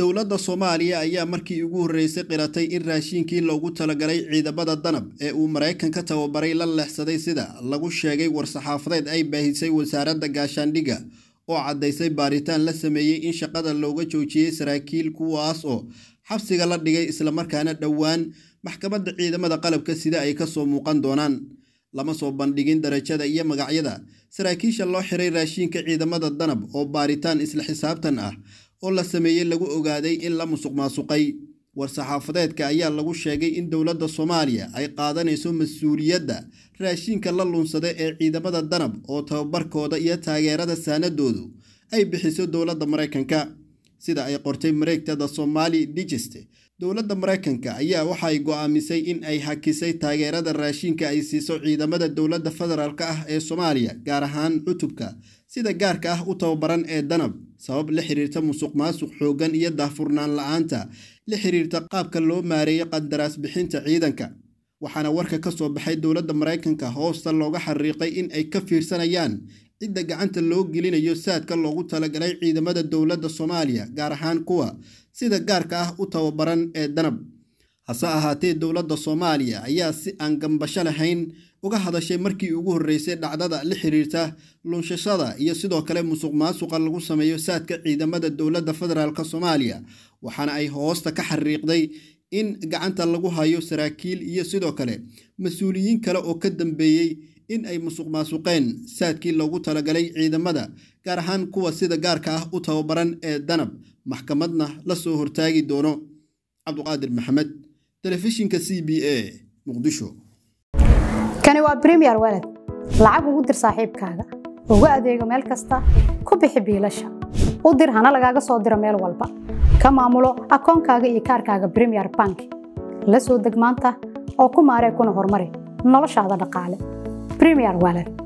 dowladda soomaaliya ayaa markii ugu horreysay qiratay in raashiinkii loogu talagalay ciidamada danab ee uu maraykan ka tababaray la leexsaday sida lagu sheegay war-saxaafadeed ay baahisay wasaaradda gaashaandhigga oo caddaysay baaritaan la sameeyey in shaqada looga joojiyey saraakiil kuwaas oo xabsiga la dhigay islamarkaana dhowaan maxkamadda ciidamada qalabka sida ay kasoo muuqan doonaan lama soo bandhigin darajada iyo magacyada saraakiisha loo xiray raashiinka ciidamada danab oo baaritaan isla xisaabtan ah oo la sameeyey lagu ogaaday in la musuq maasuqay war-saxaafadeedka ayaa lagu sheegay in dowladda soomaaliya ay qaadanayso mas-uuliyadda raashiinka la lunsada ee ciidamada danab oo tababarkooda iyo taageerada saanadoodu ay bixiso dowladda maraykanka sida ay qortay mareegtada somali digiste dowladda maraykanka ayaa waxay go'aamisay in ay hakisay taageerada raashinka ay siiso ciidamada dowladda federaalka ah ee soomaaliya gaar ahaan cutubka sida gaarka ah u tababaran ee danab sabab la xiriirta musuq maasuq xooggan iyo daahfurnaan la-aanta la xiriirta qaabka loo maareeyo qandaraas bixinta ciidanka waxaana warka ka soo baxay dowladda maraykanka hoosta looga xariiqay in ay ka fiirsanayaan cidda gacanta loo gelinayo saadka loogu talagalay ciidamada dowladda soomaaliya gaar ahaan kuwa sida gaarka ah u tababaran ee danab hase ahaatee dowladda soomaaliya ayaa si aan gambasho lahayn uga hadashay markii ugu horreysay dhacdada la xiriirta lunshashada iyo sidoo kale musuq maasuqa lagu sameeyo saadka ciidamada dowladda federaalk soomaaliya waxaana ay hoosta ka xariiqday in gacanta lagu hayo saraakiil iyo sidoo kale mas-uuliyiin kale oo ka dambeeyey in ay musuq maasuqeen saadkii loogu talagalay ciidamada gaar ahaan kuwa sida gaarka ah u tababaran ee danab maxkamadna la soo hortaagi doono cabduqaadir maxamed telefishinka c b a muqdisho kani waa bremier weled lacag ugu dir saaxiibkaaga ugu adeego meel kasta ku bixi biilasha u dir hana lagaaga soo diro meel walba ka maamulo akoonkaaga iyo kaarkaaga bremier bank la soo deg maanta oo ku maaree kuna horumari noloshaada dhaqaale ፕሪሚየር ዋሌት